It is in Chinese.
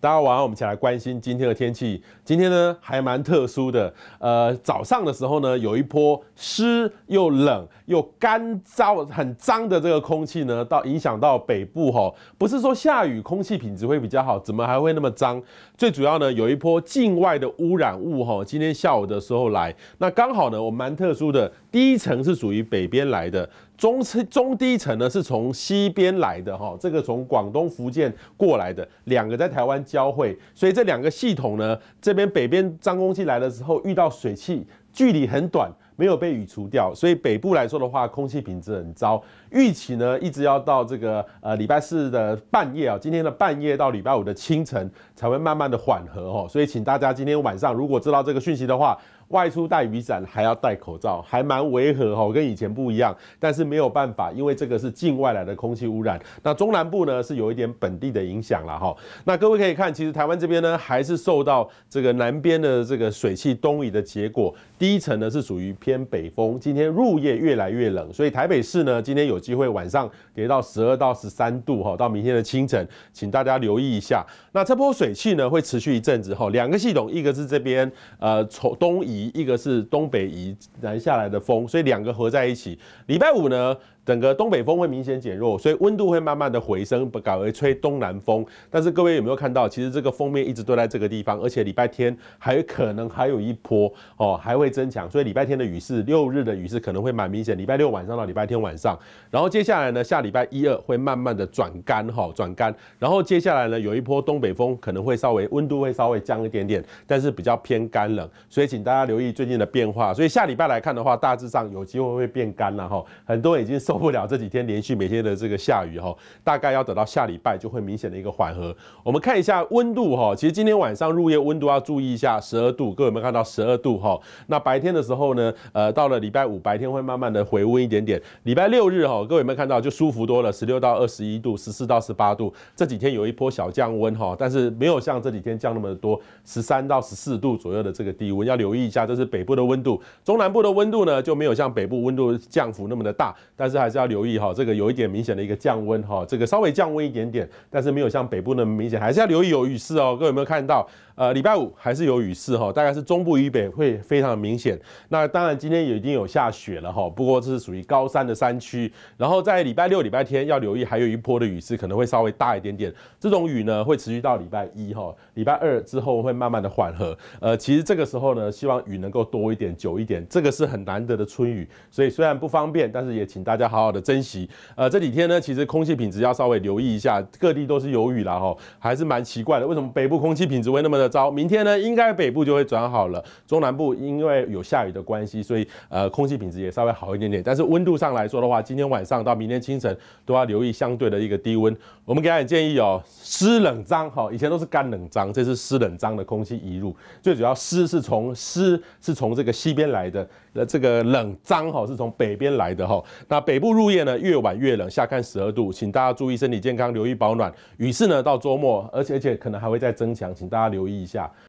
大家晚上，我们一起来关心今天的天气。今天呢，还蛮特殊的。呃，早上的时候呢，有一波湿又冷又干燥、很脏的这个空气呢，到影响到北部吼，不是说下雨，空气品质会比较好，怎么还会那么脏？最主要呢，有一波境外的污染物哈，今天下午的时候来，那刚好呢，我蛮特殊的，第一层是属于北边来的。中层中低层呢是从西边来的哈，这个从广东福建过来的两个在台湾交汇，所以这两个系统呢，这边北边脏空气来的时候遇到水汽，距离很短，没有被雨除掉，所以北部来说的话，空气品质很糟，预期呢一直要到这个呃礼拜四的半夜啊，今天的半夜到礼拜五的清晨才会慢慢的缓和哦，所以请大家今天晚上如果知道这个讯息的话。外出带雨伞还要戴口罩，还蛮违和哈，跟以前不一样，但是没有办法，因为这个是境外来的空气污染。那中南部呢是有一点本地的影响了哈。那各位可以看，其实台湾这边呢还是受到这个南边的这个水汽东移的结果。第一层呢是属于偏北风，今天入夜越来越冷，所以台北市呢今天有机会晚上跌到十二到十三度哈。到明天的清晨，请大家留意一下。那这波水汽呢会持续一阵子哈，两个系统，一个是这边呃从东移。一，一个是东北移南下来的风，所以两个合在一起。礼拜五呢？整个东北风会明显减弱，所以温度会慢慢的回升，不改为吹东南风。但是各位有没有看到，其实这个封面一直都在这个地方，而且礼拜天还可能还有一波哦，还会增强。所以礼拜天的雨势，六日的雨势可能会蛮明显。礼拜六晚上到礼拜天晚上，然后接下来呢，下礼拜一二会慢慢的转干哈，转干。然后接下来呢，有一波东北风可能会稍微温度会稍微降一点点，但是比较偏干冷，所以请大家留意最近的变化。所以下礼拜来看的话，大致上有机会会变干了哈，很多已经收。不了这几天连续每天的这个下雨哈，大概要等到下礼拜就会明显的一个缓和。我们看一下温度哈，其实今天晚上入夜温度要注意一下，十二度。各位有没有看到十二度哈？那白天的时候呢，呃，到了礼拜五白天会慢慢的回温一点点。礼拜六日哈，各位有没有看到就舒服多了，十六到二十一度，十四到十八度。这几天有一波小降温哈，但是没有像这几天降那么多，十三到十四度左右的这个低温要留意一下。这是北部的温度，中南部的温度呢就没有像北部温度降幅那么的大，但是还。还是要留意哈，这个有一点明显的一个降温哈，这个稍微降温一点点，但是没有像北部那么明显。还是要留意有雨势哦，各位有没有看到？呃，礼拜五还是有雨势哈，大概是中部以北会非常明显。那当然今天也已经有下雪了哈，不过这是属于高山的山区。然后在礼拜六、礼拜天要留意，还有一波的雨势可能会稍微大一点点。这种雨呢会持续到礼拜一哈，礼拜二之后会慢慢的缓和。呃，其实这个时候呢，希望雨能够多一点、久一点，这个是很难得的春雨。所以虽然不方便，但是也请大家好。好好的珍惜，呃，这几天呢，其实空气品质要稍微留意一下，各地都是有雨了哈，还是蛮奇怪的，为什么北部空气品质会那么的糟？明天呢，应该北部就会转好了，中南部因为有下雨的关系，所以呃，空气品质也稍微好一点点。但是温度上来说的话，今天晚上到明天清晨都要留意相对的一个低温。我们给大家建议哦，湿冷脏哈，以前都是干冷脏，这次湿冷脏的空气移入，最主要湿是从湿是从这个西边来的，呃，这个冷脏哈是从北边来的哈，那北部。不入夜呢，越晚越冷，下看十二度，请大家注意身体健康，留意保暖。雨势呢，到周末，而且而且可能还会再增强，请大家留意一下。